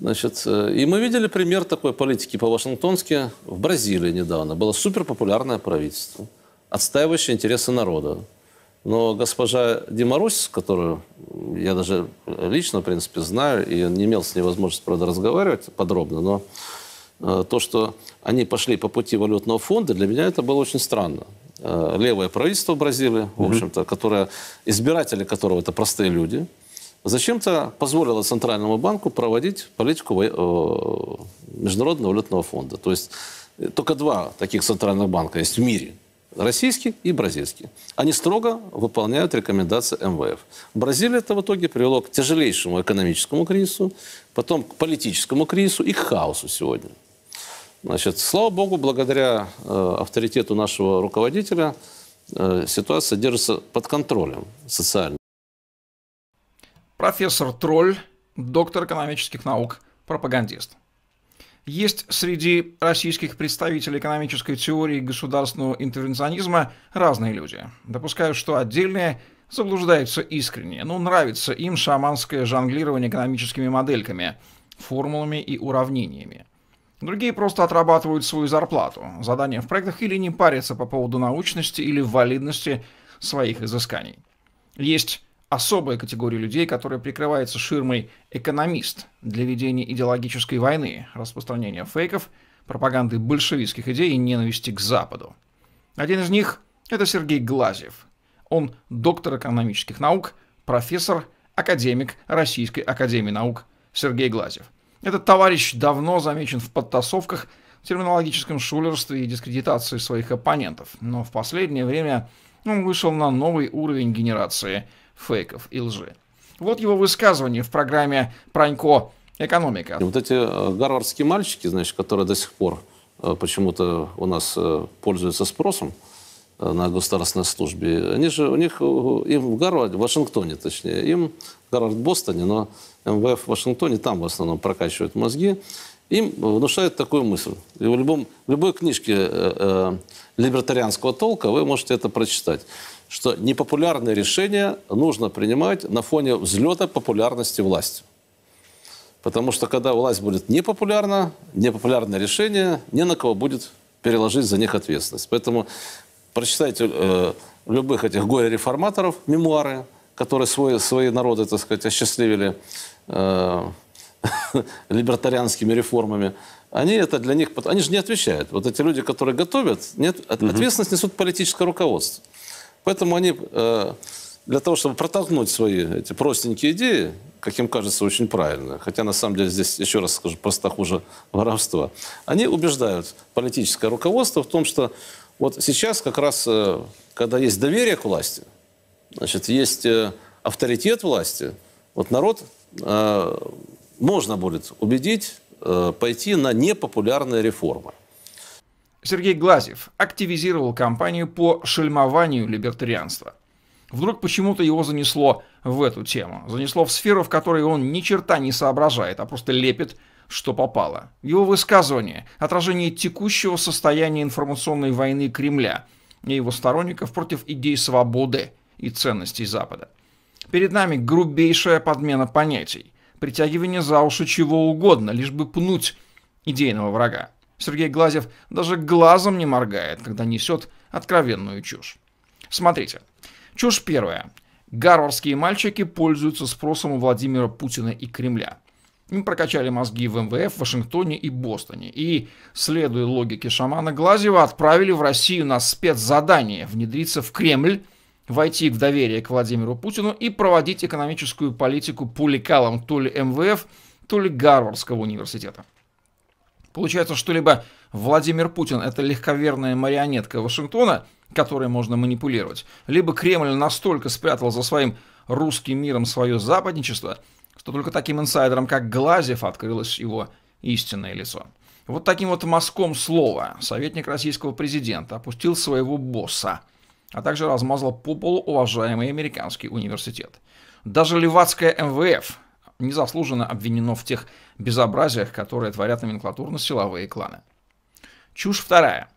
Значит, э, и мы видели пример такой политики по-вашингтонски в Бразилии недавно. Было суперпопулярное правительство, отстаивающее интересы народа. Но госпожа Димарус, которую я даже лично, в принципе, знаю, и не имел с ней возможности, правда, разговаривать подробно, но э, то, что они пошли по пути валютного фонда, для меня это было очень странно. Э, левое правительство Бразилии, в общем-то, которое, избиратели которого это простые люди – зачем-то позволила Центральному банку проводить политику э, Международного валютного фонда. То есть э, только два таких центральных банка есть в мире. Российский и бразильский. Они строго выполняют рекомендации МВФ. Бразилия это в итоге привело к тяжелейшему экономическому кризису, потом к политическому кризису и к хаосу сегодня. Значит, слава богу, благодаря э, авторитету нашего руководителя э, ситуация держится под контролем социально профессор Тролль, доктор экономических наук, пропагандист. Есть среди российских представителей экономической теории государственного интервенционизма разные люди. Допускаю, что отдельные заблуждаются искренне. но ну, нравится им шаманское жонглирование экономическими модельками, формулами и уравнениями. Другие просто отрабатывают свою зарплату, задания в проектах или не парятся по поводу научности или валидности своих изысканий. Есть особая категория людей, которая прикрывается ширмой «экономист» для ведения идеологической войны, распространения фейков, пропаганды большевистских идей и ненависти к Западу. Один из них – это Сергей Глазьев. Он доктор экономических наук, профессор, академик Российской Академии Наук Сергей Глазьев. Этот товарищ давно замечен в подтасовках, терминологическом шулерстве и дискредитации своих оппонентов, но в последнее время он вышел на новый уровень генерации – фейков и лжи. Вот его высказывание в программе «Пранько. Экономика». И вот эти э, гарвардские мальчики, значит, которые до сих пор э, почему-то у нас э, пользуются спросом на государственной службе, они же у них, им в Гарварде, в Вашингтоне точнее, им Гарвард в Бостоне, но МВФ в Вашингтоне, там в основном прокачивают мозги, им внушают такую мысль. И в, любом, в любой книжке э, э, либертарианского толка вы можете это прочитать что непопулярные решения нужно принимать на фоне взлета популярности власти. Потому что когда власть будет непопулярна, непопулярное решение, не на кого будет переложить за них ответственность. Поэтому прочитайте э, любых этих горе-реформаторов, мемуары, которые свои, свои народы, так сказать, осчастливили э, либертарианскими реформами. Они это для них... Они же не отвечают. Вот эти люди, которые готовят, нет, угу. ответственность несут политическое руководство. Поэтому они э, для того, чтобы протолкнуть свои эти простенькие идеи, как им кажется, очень правильно, хотя на самом деле здесь, еще раз скажу, просто хуже воровства, они убеждают политическое руководство в том, что вот сейчас как раз, э, когда есть доверие к власти, значит, есть э, авторитет власти, вот народ можно будет убедить пойти на непопулярные реформы. Сергей Глазев активизировал кампанию по шельмованию либертарианства. Вдруг почему-то его занесло в эту тему. Занесло в сферу, в которой он ни черта не соображает, а просто лепит, что попало. Его высказывание – отражение текущего состояния информационной войны Кремля и его сторонников против идей свободы и ценностей Запада. Перед нами грубейшая подмена понятий, притягивание за уши чего угодно, лишь бы пнуть идейного врага. Сергей Глазев даже глазом не моргает, когда несет откровенную чушь. Смотрите. Чушь первая. Гарвардские мальчики пользуются спросом у Владимира Путина и Кремля. Им прокачали мозги в МВФ, Вашингтоне и Бостоне. И, следуя логике шамана Глазева, отправили в Россию на спецзадание внедриться в Кремль, войти в доверие к Владимиру Путину и проводить экономическую политику по лекалам то ли МВФ, то ли Гарвардского университета. Получается, что либо Владимир Путин – это легковерная марионетка Вашингтона, которой можно манипулировать, либо Кремль настолько спрятал за своим русским миром свое западничество, что только таким инсайдерам, как Глазев, открылось его истинное лицо. Вот таким вот мазком слова советник российского президента опустил своего босса, а также размазал по полу уважаемый американский университет. Даже Левацкая МВФ незаслуженно обвинено в тех безобразиях, которые творят номенклатурно-силовые кланы. Чушь вторая.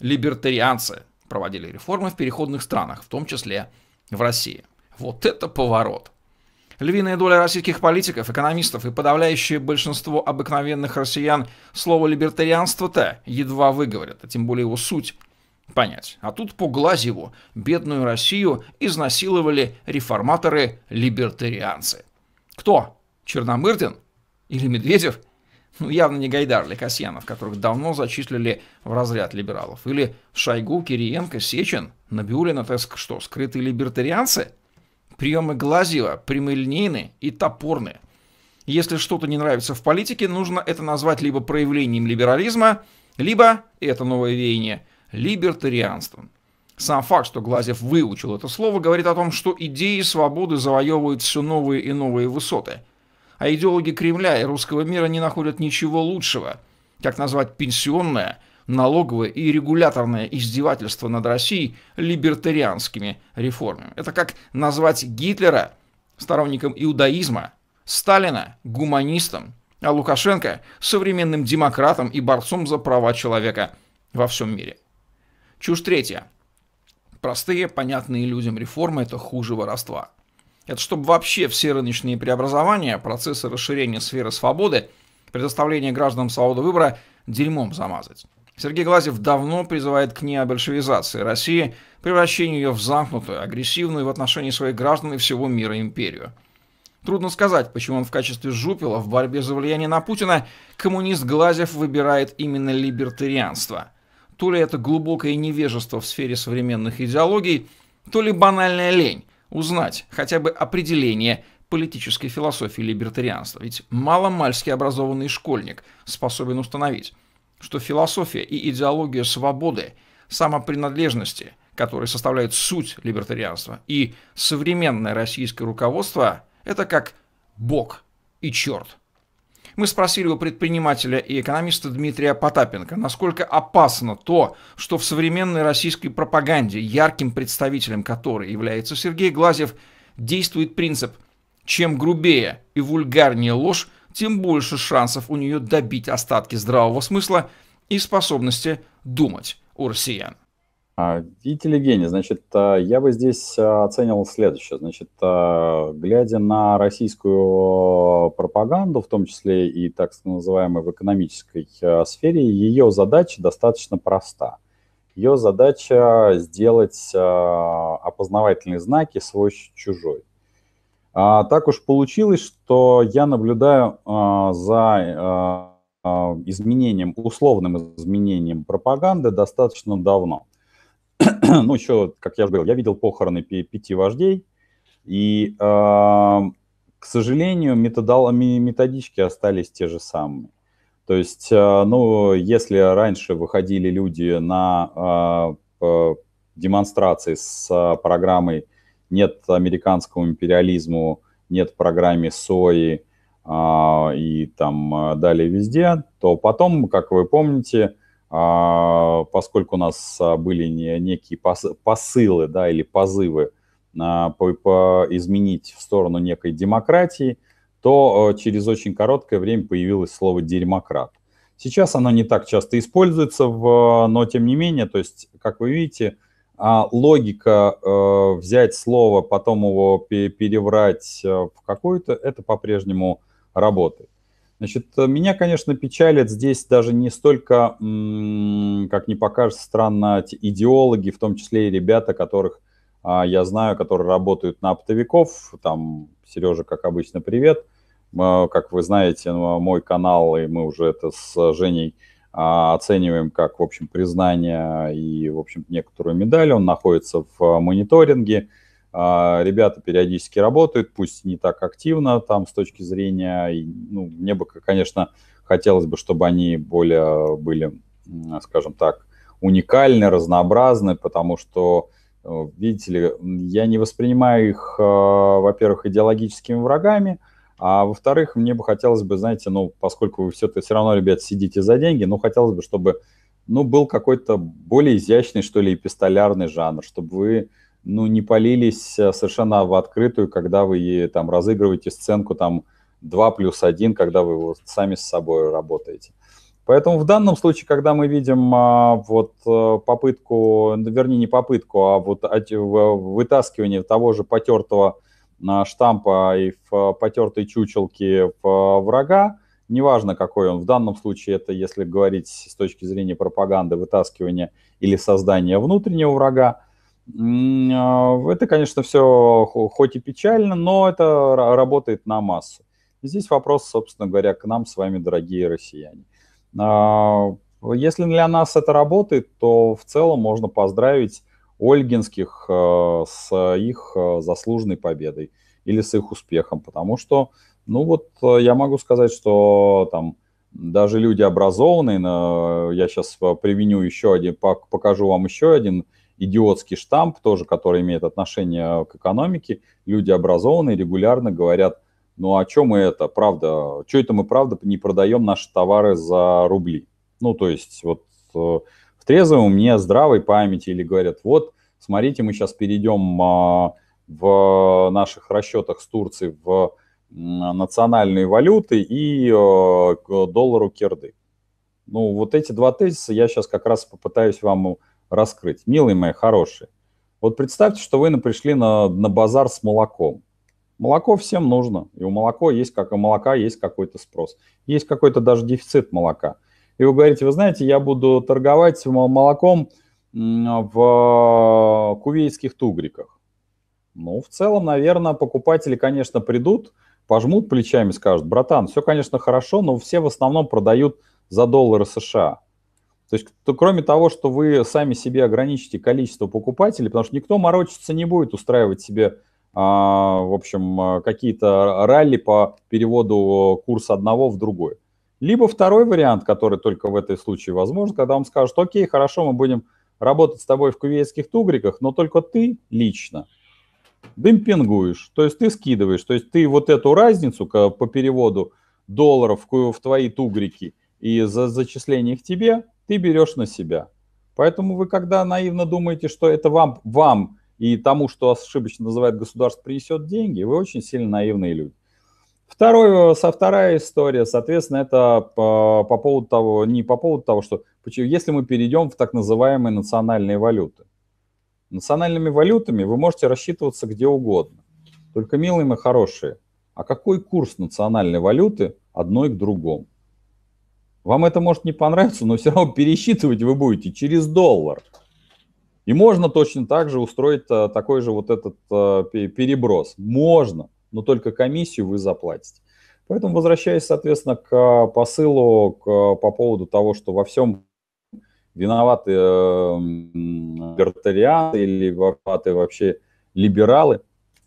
Либертарианцы проводили реформы в переходных странах, в том числе в России. Вот это поворот! Львиная доля российских политиков, экономистов и подавляющее большинство обыкновенных россиян слово «либертарианство»-то едва выговорят, а тем более его суть понять. А тут по Глазьеву бедную Россию изнасиловали реформаторы-либертарианцы. Кто? Черномырдин? Или Медведев? Ну, явно не Гайдар или Касьянов, которых давно зачислили в разряд либералов. Или Шойгу, Кириенко, Сечин, Набиулин, это что, скрытые либертарианцы? Приемы Глазьева прямолинейны и топорные. Если что-то не нравится в политике, нужно это назвать либо проявлением либерализма, либо, это новое веяние, либертарианством. Сам факт, что Глазев выучил это слово, говорит о том, что идеи свободы завоевывают все новые и новые высоты. А идеологи Кремля и русского мира не находят ничего лучшего, как назвать пенсионное, налоговое и регуляторное издевательство над Россией либертарианскими реформами. Это как назвать Гитлера сторонником иудаизма, Сталина – гуманистом, а Лукашенко – современным демократом и борцом за права человека во всем мире. Чушь третья – Простые, понятные людям реформы – это хуже воровства. Это чтобы вообще все рыночные преобразования, процессы расширения сферы свободы, предоставления гражданам свободы выбора дерьмом замазать. Сергей Глазев давно призывает к необольшевизации России, превращению ее в замкнутую, агрессивную в отношении своих граждан и всего мира империю. Трудно сказать, почему он в качестве жупила в борьбе за влияние на Путина коммунист Глазев выбирает именно либертарианство – то ли это глубокое невежество в сфере современных идеологий, то ли банальная лень узнать хотя бы определение политической философии либертарианства. Ведь маломальски образованный школьник способен установить, что философия и идеология свободы, самопринадлежности, которые составляют суть либертарианства, и современное российское руководство – это как Бог и черт – мы спросили у предпринимателя и экономиста Дмитрия Потапенко, насколько опасно то, что в современной российской пропаганде, ярким представителем которой является Сергей Глазев, действует принцип «чем грубее и вульгарнее ложь, тем больше шансов у нее добить остатки здравого смысла и способности думать у россиян. А, видите ли, Витилигене, значит, а, я бы здесь а, оценивал следующее. Значит, глядя на российскую пропаганду, в том числе и так называемой в экономической сфере, ее задача достаточно проста. Ее задача сделать опознавательные знаки свой чужой. Так уж получилось, что я наблюдаю за изменением, условным изменением пропаганды достаточно давно. ну, еще, как я же говорил, я видел похороны пяти вождей, и, э, к сожалению, методол, методички остались те же самые. То есть, э, ну, если раньше выходили люди на э, демонстрации с а, программой «Нет американскому империализму», «Нет программе СОИ», а, и там далее везде, то потом, как вы помните, а, поскольку у нас а, были некие посылы да, или позывы а, изменить в сторону некой демократии, то через очень короткое время появилось слово «дерьмократ». Сейчас оно не так часто используется, в, но тем не менее, то есть, как вы видите, логика взять слово, потом его переврать в какую-то, это по-прежнему работает. Значит, э, меня, конечно, печалит здесь даже не столько, как не покажется странно, идеологи, в том числе и ребята, которых а, я знаю, которые работают на оптовиков. Там Сережа, как обычно, привет. Э, как вы знаете, ну, а мой канал, и мы уже это с Женей а, оцениваем как, в общем, признание и, в общем, некоторую медаль. Он находится в мониторинге. А, ребята периодически работают, пусть не так активно там с точки зрения... Ну, мне бы, конечно, хотелось бы, чтобы они более были, скажем так, уникальны, разнообразны, потому что, э, видите ли, я не воспринимаю их, а, во-первых, идеологическими врагами, а во-вторых, мне бы хотелось бы, знаете, ну, поскольку вы все, таки все равно, ребят, сидите за деньги, ну, хотелось бы, чтобы, ну, был какой-то более изящный, что ли, эпистолярный жанр, чтобы вы ну, не полились э, совершенно в открытую, когда вы там разыгрываете сценку там 2 плюс 1, когда вы вот сами с собой работаете. Поэтому в данном случае, когда мы видим а, вот э, попытку, вернее не попытку, а вот вытаскивание того же потертого а, штампа и в потертой чучелки в врага, неважно какой он, в данном случае это, если говорить с точки зрения пропаганды, вытаскивания или создания внутреннего врага, а, это, конечно, все хоть и печально, но это работает на массу. Здесь вопрос, собственно говоря, к нам с вами, дорогие россияне. А, если для нас это работает, то в целом можно поздравить Ольгинских а, с их заслуженной победой или с их успехом, потому что, ну вот, я могу сказать, что там даже люди образованные, я сейчас применю еще один, покажу вам еще один идиотский штамп тоже, который имеет отношение к экономике. Люди образованные регулярно говорят, ну а чем мы это, правда, что это мы, правда, не продаем наши товары за рубли? Ну, то есть вот э, в трезвом мне здравой памяти или говорят, вот, смотрите, мы сейчас перейдем а, в наших расчетах с Турцией в национальные валюты и э, к доллару керды. Ну, вот эти два тезиса я сейчас как раз попытаюсь вам раскрыть. Милые мои хорошие, вот представьте, что вы пришли на, на базар с молоком. Молоко всем нужно, и у молока есть, как у молока есть какой-то спрос. Есть какой-то даже дефицит молока. И вы говорите, вы знаете, я буду торговать молоком в кувейтских тугриках. Ну, в целом, наверное, покупатели, конечно, придут, пожмут плечами, скажут, братан, все, конечно, хорошо, но все в основном продают за доллары США. То есть, то, кроме того, что вы сами себе ограничите количество покупателей, потому что никто морочиться не будет устраивать себе, а, в общем, а, какие-то ралли по переводу курса одного в другой. Либо второй вариант, который только в этой случае возможен, когда вам скажут, окей, хорошо, мы будем работать с тобой в кувейтских тугриках, но только ты лично демпингуешь, то есть ты скидываешь, то есть ты вот эту разницу по переводу долларов в твои тугрики и за зачисление их тебе ты берешь на себя. Поэтому вы, когда наивно думаете, что это вам, вам и тому, что ошибочно называют государство, принесет деньги, вы очень сильно наивные люди. Второе, со вторая история, соответственно, это по, а, по поводу того, не по поводу того, что почему, если мы перейдем в так называемые национальные валюты. Национальными валютами вы можете рассчитываться где угодно. Только, милые мои хорошие, а какой курс национальной валюты одной к другому? Вам это может не понравиться, но все равно пересчитывать вы будете через доллар. И можно точно так же устроить э, такой же вот этот э, переброс. Можно, но только комиссию вы заплатите. Поэтому, возвращаясь, соответственно, к э, посылу к, по поводу того, что во всем виноваты гартарианы или виноваты вообще либералы,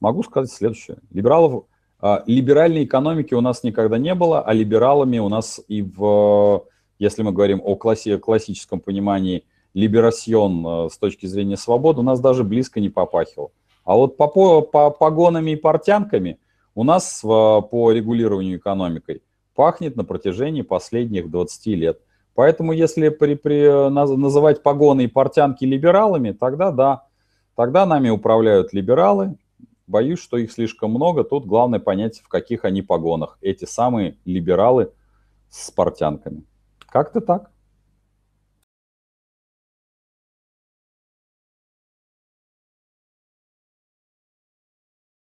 могу сказать следующее. Либералов а, либеральной экономики у нас никогда не было, а либералами у нас и в, если мы говорим о классе, классическом понимании, либерасьон э, с точки зрения свободы, у нас даже близко не попахивало. А вот по, по по погонами и портянками у нас э, по регулированию экономикой пахнет на протяжении последних 20 лет. Поэтому если при, при, называть погоны и портянки либералами, тогда да, тогда нами управляют либералы, Боюсь, что их слишком много. Тут главное понять, в каких они погонах. Эти самые либералы с портянками. Как-то так.